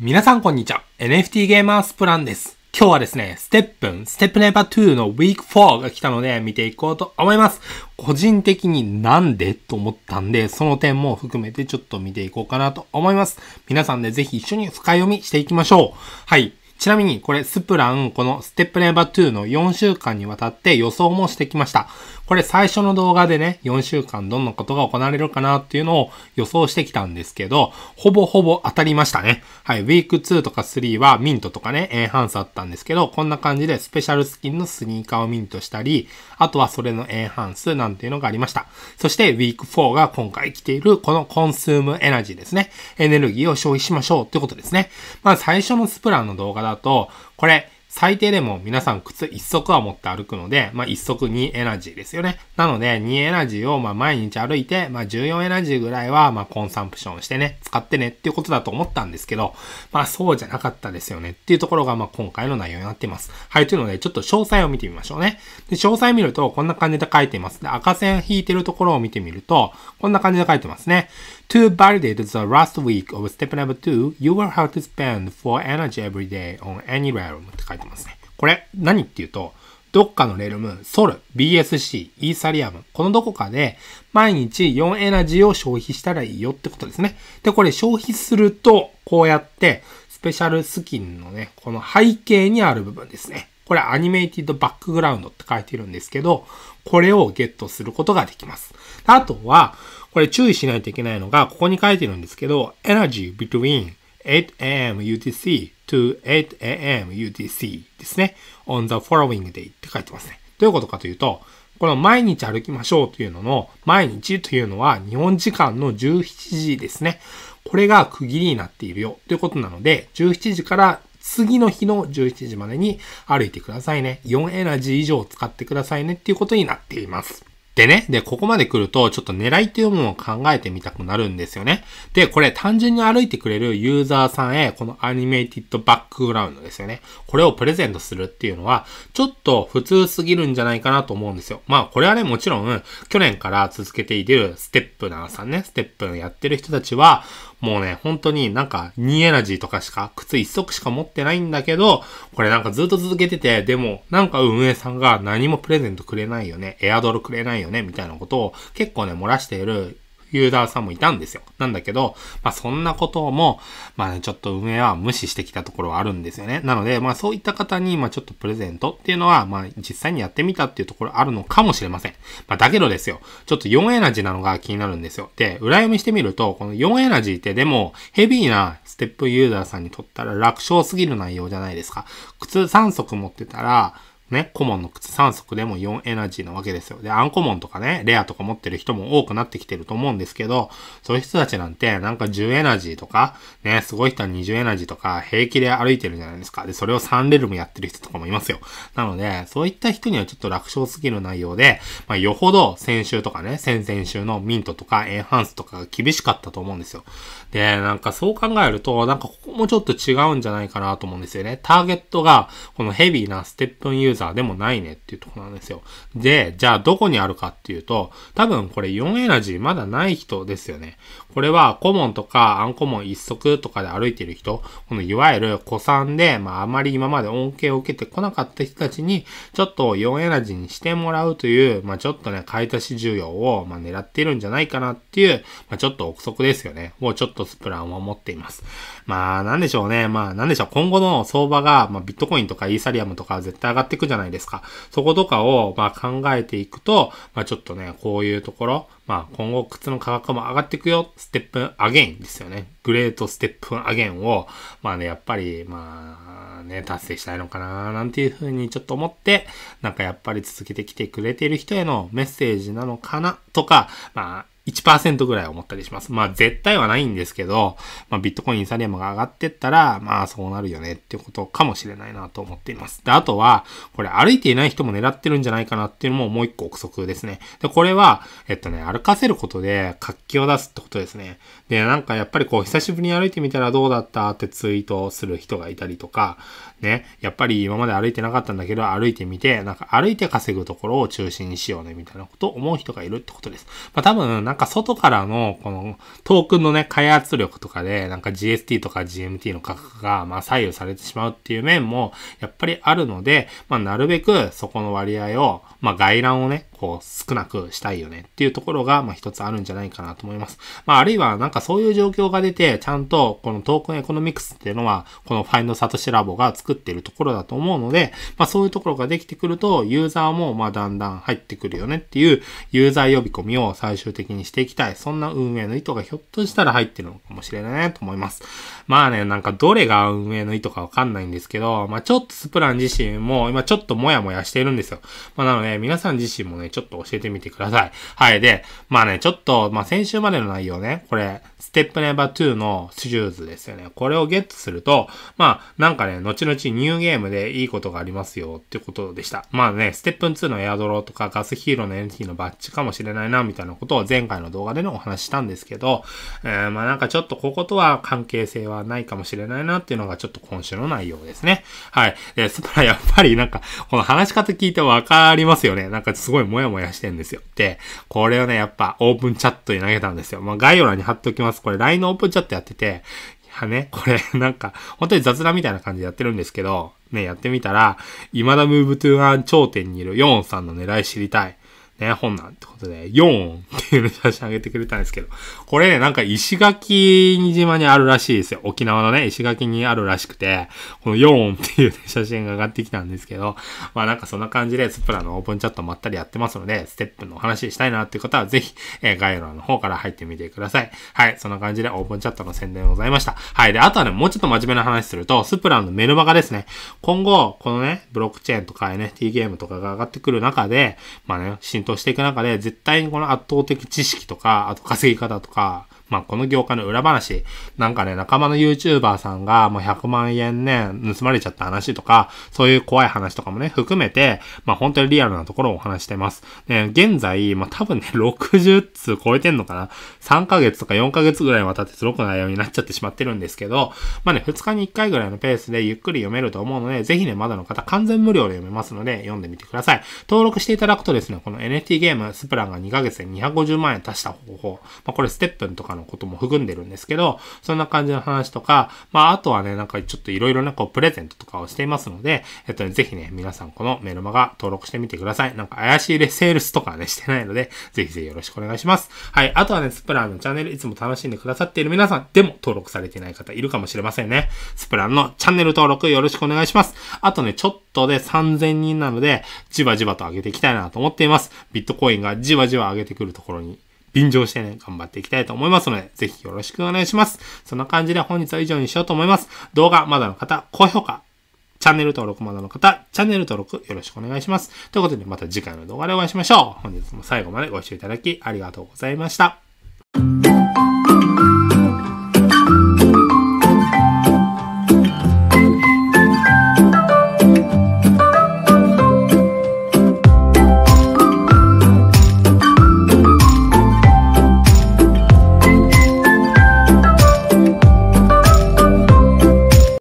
皆さんこんにちは。NFT ゲーマースプランです。今日はですね、ステップン、ステップネバー2のウィーク4が来たので見ていこうと思います。個人的になんでと思ったんで、その点も含めてちょっと見ていこうかなと思います。皆さんでぜひ一緒に深読みしていきましょう。はい。ちなみにこれスプラン、このステップネバー2の4週間にわたって予想もしてきました。これ最初の動画でね、4週間どんなことが行われるかなっていうのを予想してきたんですけど、ほぼほぼ当たりましたね。はい、ウィーク2とか3はミントとかね、エンハンスあったんですけど、こんな感じでスペシャルスキンのスニーカーをミントしたり、あとはそれのエンハンスなんていうのがありました。そしてウィーク4が今回来ているこのコンスームエナジーですね。エネルギーを消費しましょうってことですね。まあ最初のスプランの動画だと、これ、最低でも皆さん靴一足は持って歩くので、まあ、一足にエナジーですよね。なので、二エナジーをま毎日歩いて、まあ、14エナジーぐらいはまコンサンプションしてね、使ってねっていうことだと思ったんですけど、まあそうじゃなかったですよねっていうところがま今回の内容になっています。はい、というので、ちょっと詳細を見てみましょうね。で詳細見ると、こんな感じで書いています。で、赤線引いてるところを見てみると、こんな感じで書いてますね。To validate the last week of step number you will have to spend energy every day on any realm って書いていてますね。これ、何っていうと、どっかのレルム、ソル、BSC、イーサリアム、このどこかで毎日4エナジーを消費したらいいよってことですね。で、これ消費すると、こうやってスペシャルスキンのね、この背景にある部分ですね。これアニメイティドバックグラウンドって書いてるんですけど、これをゲットすることができます。あとは、これ注意しないといけないのが、ここに書いてるんですけど、エナジービトゥイン、8am UTC to 8am UTC ですね。on the following day って書いてますね。どういうことかというと、この毎日歩きましょうというのの、毎日というのは日本時間の17時ですね。これが区切りになっているよということなので、17時から次の日の17時までに歩いてくださいね。4エナジー以上使ってくださいねっていうことになっています。でね、で、ここまで来ると、ちょっと狙いっていうものを考えてみたくなるんですよね。で、これ単純に歩いてくれるユーザーさんへ、このアニメイティッドバックグラウンドですよね。これをプレゼントするっていうのは、ちょっと普通すぎるんじゃないかなと思うんですよ。まあ、これはね、もちろん、去年から続けているステップナーさんね、ステップやってる人たちは、もうね、本当になんか、ニーエナジーとかしか、靴一足しか持ってないんだけど、これなんかずっと続けてて、でも、なんか運営さんが何もプレゼントくれないよね、エアドルくれないよね、みたいなことを結構ね、漏らしているユーザーさんもいたんですよ。なんだけど、まあそんなことも、まあちょっと運営は無視してきたところはあるんですよね。なので、まあそういった方に、まあちょっとプレゼントっていうのは、まあ実際にやってみたっていうところあるのかもしれません。まあだけどですよ、ちょっと4エナジーなのが気になるんですよ。で、裏読みしてみると、この4エナジーってでもヘビーなステップユーザーさんにとったら楽勝すぎる内容じゃないですか。靴3足持ってたら、ね、コモンの靴3足でも4エナジーなわけですよ。で、アンコモンとかね、レアとか持ってる人も多くなってきてると思うんですけど、そういう人たちなんて、なんか10エナジーとか、ね、すごい人は20エナジーとか、平気で歩いてるじゃないですか。で、それを3レルムやってる人とかもいますよ。なので、そういった人にはちょっと楽勝すぎる内容で、まあ、よほど先週とかね、先々週のミントとかエンハンスとかが厳しかったと思うんですよ。で、なんかそう考えると、なんかここもちょっと違うんじゃないかなと思うんですよね。ターゲットが、このヘビーなステップンユーザーザーでもないねっていうとこなんですよ。で、じゃあどこにあるかっていうと、多分これ4エナジーまだない人ですよね。これはコモンとかアンコモン一足とかで歩いてる人、このいわゆる古参で、まああまり今まで恩恵を受けてこなかった人たちに、ちょっと4エナジーにしてもらうという、まあちょっとね、買い足し需要を、まあ、狙っているんじゃないかなっていう、まあちょっと憶測ですよね。をちょっとスプランは持っています。まあなんでしょうね。まあなんでしょう。今後の相場が、まあビットコインとかイーサリアムとか絶対上がっていくじゃないですか。そことかを、まあ、考えていくと、まあ、ちょっとね、こういうところ、まあ、今後靴の価格も上がっていくよ、ステップアゲインですよね。グレートステップアゲインを、まあね、やっぱり、まあね、達成したいのかな、なんていうふうにちょっと思って、なんかやっぱり続けてきてくれている人へのメッセージなのかな、とか、まあ、1%ぐらい思ったりします。まあ絶対はないんですけど、まあビットコイン、イサリアムが上がってったら、まあそうなるよねっていうことかもしれないなと思っています。で、あとは、これ歩いていない人も狙ってるんじゃないかなっていうのももう一個憶測ですね。で、これは、えっとね、歩かせることで活気を出すってことですね。で、なんかやっぱりこう久しぶりに歩いてみたらどうだったってツイートする人がいたりとか、ね、やっぱり今まで歩いてなかったんだけど歩いてみて、なんか歩いて稼ぐところを中心にしようねみたいなことを思う人がいるってことです。まあ多分、なんかか外からの、この、トークンのね、開発力とかで、なんか GST とか GMT の価格が、まあ、左右されてしまうっていう面も、やっぱりあるので、まあ、なるべくそこの割合を、まあ、外覧をね、こう少なくしたいよねっていうところが、まあ一つあるんじゃないかなと思います。まああるいはなんかそういう状況が出て、ちゃんとこのトークンエコノミクスっていうのは、このファインドサトシラボが作っているところだと思うので、まあそういうところができてくると、ユーザーもまあだんだん入ってくるよねっていうユーザー呼び込みを最終的にしていきたい。そんな運営の意図がひょっとしたら入ってるのかもしれないなと思います。まあね、なんかどれが運営の意図かわかんないんですけど、まあちょっとスプラン自身も今ちょっとモヤモヤしてるんですよ。まあなので皆さん自身もね、ちょっと教えてみてください。はい。で、まあね、ちょっと、まあ先週までの内容ね、これ、ステップネバー2のシューズですよね。これをゲットすると、まあ、なんかね、後々ニューゲームでいいことがありますよってことでした。まあね、ステップ2のエアドローとかガスヒーローの NT のバッジかもしれないな、みたいなことを前回の動画でね、お話したんですけど、えー、まあなんかちょっとこことは関係性はないかもしれないなっていうのがちょっと今週の内容ですね。はい。で、したらやっぱりなんか、この話し方聞いてわかりますよね。なんかすごいもモヤモヤしてんですよ。で、これをね、やっぱオープンチャットに投げたんですよ。まあ、概要欄に貼っておきます。これ LINE のオープンチャットやってて、いやね、これ なんか、本当に雑談みたいな感じでやってるんですけど、ね、やってみたら、未だムーブトゥーアン頂点にいるヨーンさんの狙い知りたい。ね、本なんてことで、4っていうの写真あげてくれたんですけど、これね、なんか石垣島にあるらしいですよ。沖縄のね、石垣にあるらしくて、この4っていう、ね、写真が上がってきたんですけど、まあなんかそんな感じで、スプラのオープンチャットまったりやってますので、ステップのお話したいなっていう方は、ぜひ、えー、概要欄の方から入ってみてください。はい、そんな感じでオープンチャットの宣伝ございました。はい、で、あとはね、もうちょっと真面目な話すると、スプラのメルマガですね。今後、このね、ブロックチェーンとか NFT ゲームとかが上がってくる中で、まあね、浸していく中で、絶対にこの圧倒的知識とか、あと稼ぎ方とか、まあ、この業界の裏話、なんかね、仲間の YouTuber さんがもう100万円ね、盗まれちゃった話とか、そういう怖い話とかもね、含めて、まあ、本当にリアルなところをお話してます。ね、現在、まあ、多分ね、60通超えてんのかな ?3 ヶ月とか4ヶ月ぐらいにわたってすごく内容になっちゃってしまってるんですけど、まあね、2日に1回ぐらいのペースでゆっくり読めると思うので、ぜひね、まだの方完全無料で読めますので、読んでみてください。登録していただくとですね、この NFT ゲーム、スプランが2ヶ月で250万円足した方法、まあ、これステップンとかののことも含んでるんですけど、そんな感じの話とか、まあ、あとはね、なんかちょっといろいろなこうプレゼントとかをしていますので、えっと、ね、ぜひね、皆さんこのメルマガ登録してみてください。なんか怪しいレセールスとかね、してないので、ぜひぜひよろしくお願いします。はい。あとはね、スプランのチャンネルいつも楽しんでくださっている皆さん、でも登録されてない方いるかもしれませんね。スプランのチャンネル登録よろしくお願いします。あとね、ちょっとで3000人なので、じわじわと上げていきたいなと思っています。ビットコインがじわじわ上げてくるところに便乗してね、頑張っていきたいと思いますので、ぜひよろしくお願いします。そんな感じで本日は以上にしようと思います。動画まだの方、高評価、チャンネル登録まだの方、チャンネル登録よろしくお願いします。ということで、また次回の動画でお会いしましょう。本日も最後までご視聴いただきありがとうございました。